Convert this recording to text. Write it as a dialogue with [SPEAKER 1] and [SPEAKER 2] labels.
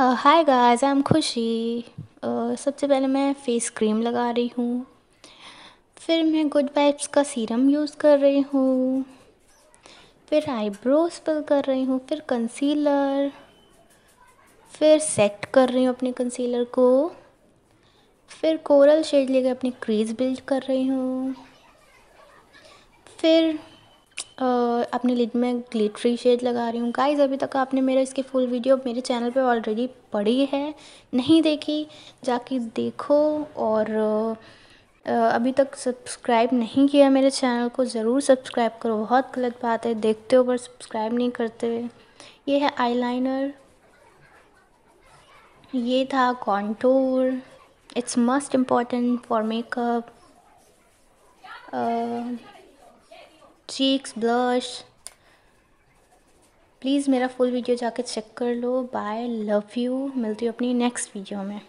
[SPEAKER 1] hi guys I am खुशी सबसे पहले मैं फेस क्रीम लगा रही हूँ फिर मैं गुड वाइब्स का सीरम यूज़ कर रही हूँ फिर आईब्रोज पर कर रही हूँ फिर कंसीलर फिर सेट कर रही हूँ अपने कंसीलर को फिर कोरल शेड लेकर अपनी क्रीज बिल्ड कर रही हूँ फिर और अपने लिड में ग्लिटरी शेड लगा रही हूँ गाइज अभी तक आपने मेरा इसकी फुल वीडियो मेरे चैनल पे ऑलरेडी पड़ी है नहीं देखी जाके देखो और अभी तक सब्सक्राइब नहीं किया मेरे चैनल को ज़रूर सब्सक्राइब करो बहुत गलत बात है देखते हो पर सब्सक्राइब नहीं करते ये है आईलाइनर ये था contour it's must important for makeup cheeks blush please मेरा फुल वीडियो जाके चेक कर लो बाय लव यू मिलती हूँ अपनी नेक्स्ट वीडियो में